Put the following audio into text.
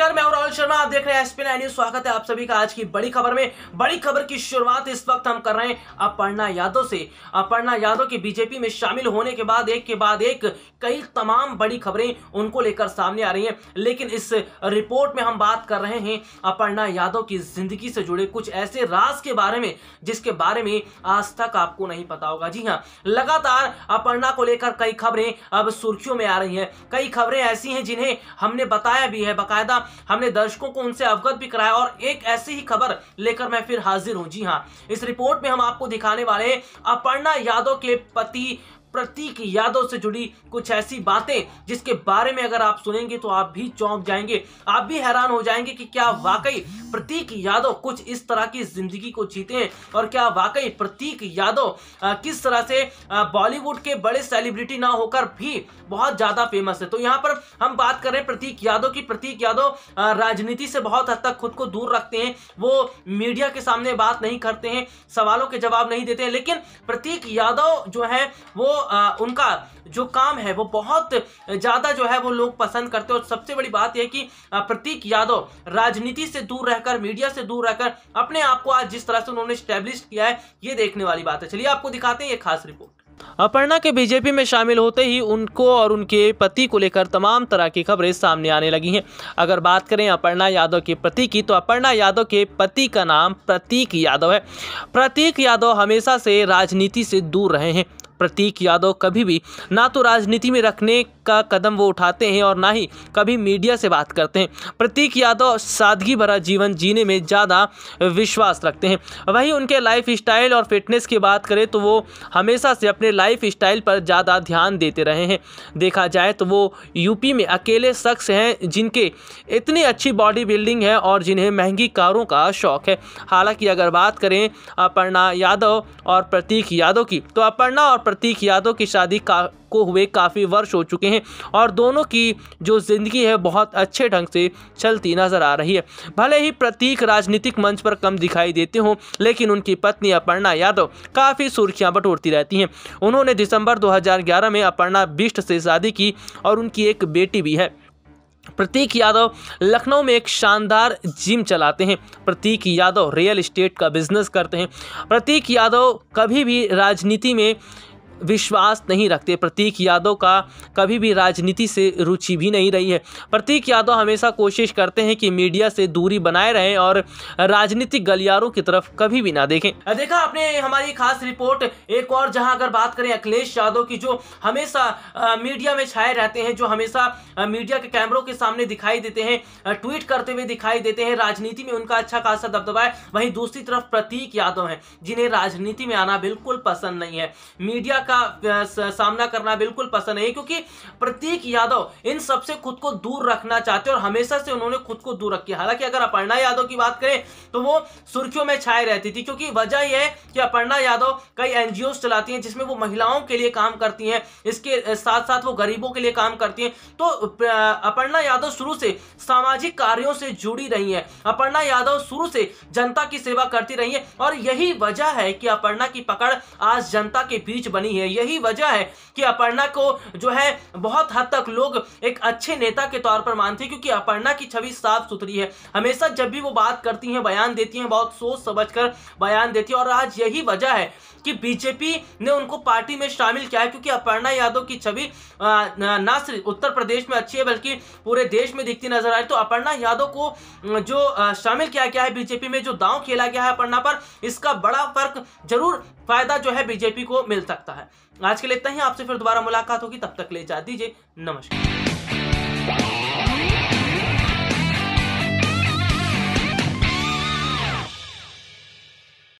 नमस्कार मैं राहुल शर्मा आप देख रहे हैं एसपी न्यूज स्वागत है आप सभी का आज की बड़ी खबर में बड़ी खबर की शुरुआत इस वक्त हम कर रहे हैं अपर्णा यादव से अपर्णा यादव के बीजेपी में शामिल होने के बाद एक के बाद एक कई तमाम बड़ी खबरें उनको लेकर सामने आ रही हैं लेकिन इस रिपोर्ट में हम बात कर रहे हैं अपर्णा यादव की जिंदगी से जुड़े कुछ ऐसे राज के बारे में जिसके बारे में आज तक आपको नहीं पता होगा जी हाँ लगातार अपर्णा को लेकर कई खबरें अब सुर्खियों में आ रही है कई खबरें ऐसी हैं जिन्हें हमने बताया भी है बाकायदा हमने दर्शकों को उनसे अवगत भी कराया और एक ऐसी ही खबर लेकर मैं फिर हाजिर हूं जी हाँ इस रिपोर्ट में हम आपको दिखाने वाले अपर्णा यादव के पति प्रतीक यादव से जुड़ी कुछ ऐसी बातें जिसके बारे में अगर आप सुनेंगे तो आप भी चौंक जाएंगे आप भी हैरान हो जाएंगे कि क्या वाकई प्रतीक यादव कुछ इस तरह की जिंदगी को जीते हैं और क्या वाकई प्रतीक यादव किस तरह से बॉलीवुड के बड़े सेलिब्रिटी ना होकर भी बहुत ज़्यादा फेमस है तो यहाँ पर हम बात करें प्रतीक यादव की प्रतीक यादव राजनीति से बहुत हद तक खुद को दूर रखते हैं वो मीडिया के सामने बात नहीं करते हैं सवालों के जवाब नहीं देते हैं लेकिन प्रतीक यादव जो है वो आ, उनका जो काम है वो बहुत ज़्यादा जो है वो लोग पसंद करते हैं और सबसे बड़ी बात यह कि प्रतीक यादव राजनीति से दूर रहकर मीडिया से दूर रहकर अपने आप को आज जिस तरह से उन्होंने स्टैब्लिश किया है ये देखने वाली बात है चलिए आपको दिखाते हैं ये खास रिपोर्ट अपर्णा के बीजेपी में शामिल होते ही उनको और उनके पति को लेकर तमाम तरह की खबरें सामने आने लगी हैं अगर बात करें अपर्णा यादव के पति की तो अपर्णा यादव के पति का नाम प्रतीक यादव है प्रतीक यादव हमेशा से राजनीति से दूर रहे हैं प्रतीक यादव कभी भी ना तो राजनीति में रखने का कदम वो उठाते हैं और ना ही कभी मीडिया से बात करते हैं प्रतीक यादव सादगी भरा जीवन जीने में ज़्यादा विश्वास रखते हैं वहीं उनके लाइफ स्टाइल और फिटनेस की बात करें तो वो हमेशा से अपने लाइफ स्टाइल पर ज़्यादा ध्यान देते रहे हैं देखा जाए तो वो यूपी में अकेले शख्स हैं जिनके इतनी अच्छी बॉडी बिल्डिंग है और जिन्हें महंगी कारों का शौक है हालांकि अगर बात करें अपर्णा यादव और प्रतीक यादव की तो अपर्णा और प्रतीक यादव की शादी का को हुए काफ़ी वर्ष हो चुके हैं और दोनों की जो ज़िंदगी है बहुत अच्छे ढंग से चलती नज़र आ रही है भले ही प्रतीक राजनीतिक मंच पर कम दिखाई देते हों लेकिन उनकी पत्नी अपर्णा यादव काफ़ी सुर्खियां बटोरती रहती हैं उन्होंने दिसंबर 2011 में अपर्णा बिष्ट से शादी की और उनकी एक बेटी भी है प्रतीक यादव लखनऊ में एक शानदार जिम चलाते हैं प्रतीक यादव रियल इस्टेट का बिजनेस करते हैं प्रतीक यादव कभी भी राजनीति में विश्वास नहीं रखते प्रतीक यादव का कभी भी राजनीति से रुचि भी नहीं रही है प्रतीक यादव हमेशा कोशिश करते हैं कि मीडिया से दूरी बनाए रहें और राजनीतिक गलियारों की तरफ कभी भी ना देखें देखा आपने हमारी खास रिपोर्ट एक और जहां अगर बात करें अखिलेश यादव की जो हमेशा मीडिया में छाए रहते हैं जो हमेशा मीडिया के कैमरों के सामने दिखाई देते हैं ट्वीट करते हुए दिखाई देते हैं राजनीति में उनका अच्छा खासा दबदबा है वहीं दूसरी तरफ प्रतीक यादव हैं जिन्हें राजनीति में आना बिल्कुल पसंद नहीं है मीडिया का सामना करना बिल्कुल पसंद नहीं क्योंकि प्रतीक यादव इन सबसे खुद को दूर रखना चाहते हैं और हमेशा से उन्होंने खुद को दूर रखी हालांकि अगर अपर्णा यादव की बात करें तो वो सुर्खियों में छाए रहती थी क्योंकि वजह यह है कि अपर्णा यादव कई एनजीओ चलाती हैं जिसमें वो महिलाओं के लिए काम करती हैं इसके साथ साथ वो गरीबों के लिए काम करती हैं तो अपर्णा यादव शुरू से सामाजिक कार्यों से जुड़ी रही हैं अपर्णा यादव शुरू से जनता की सेवा करती रही हैं और यही वजह है कि अपर्णा की पकड़ आज जनता के बीच बनी है नहीं है यही वजह है कि अपर्णा को जो है बहुत हद तक लोग एक अच्छे नेता के तौर पर मानते हैं क्योंकि अपर्णा की छवि साफ सुथरी है हमेशा जब भी वो बात करती हैं बयान देती हैं बहुत सोच समझ बयान देती है और आज यही वजह है कि बीजेपी ने उनको पार्टी में शामिल किया है क्योंकि अपर्णा यादव की छवि ना सिर्फ उत्तर प्रदेश में अच्छी है बल्कि पूरे देश में दिखती नजर आ रही तो अपर्णा यादव को जो शामिल किया गया है बीजेपी में जो दांव खेला गया है अपर्णा पर इसका बड़ा फर्क जरूर फायदा जो है बीजेपी को मिल सकता है आज के लिए इतना ही आपसे फिर दोबारा मुलाकात होगी तब तक ले जा दीजिए नमस्कार